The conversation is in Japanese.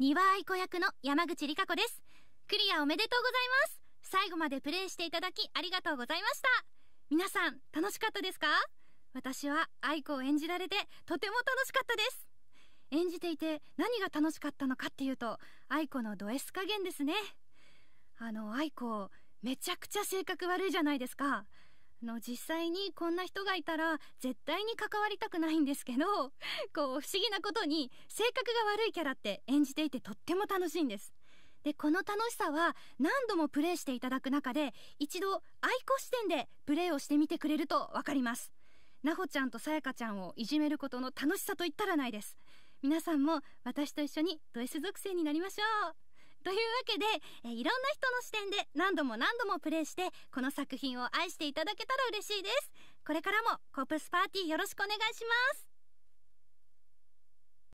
庭愛子役の山口理香子です。クリアおめでとうございます最後までプレイしていただきありがとうございました皆さん楽しかったですか私は愛子を演じられてとても楽しかったです演じていて何が楽しかったのかっていうと愛子のド S 加減ですねあの愛子めちゃくちゃ性格悪いじゃないですかの実際にこんな人がいたら絶対に関わりたくないんですけどこう不思議なことに性格が悪いキャラって演じていてとっても楽しいんですでこの楽しさは何度もプレイしていただく中で一度愛子視点でプレイをしてみてくれると分かりますなほちゃんとさやかちゃんをいじめることの楽しさといったらないです皆さんも私と一緒にド S 属性になりましょうというわけで、えいろんな人の視点で何度も何度もプレイして、この作品を愛していただけたら嬉しいです。これからもコープスパーティーよろしくお願いします。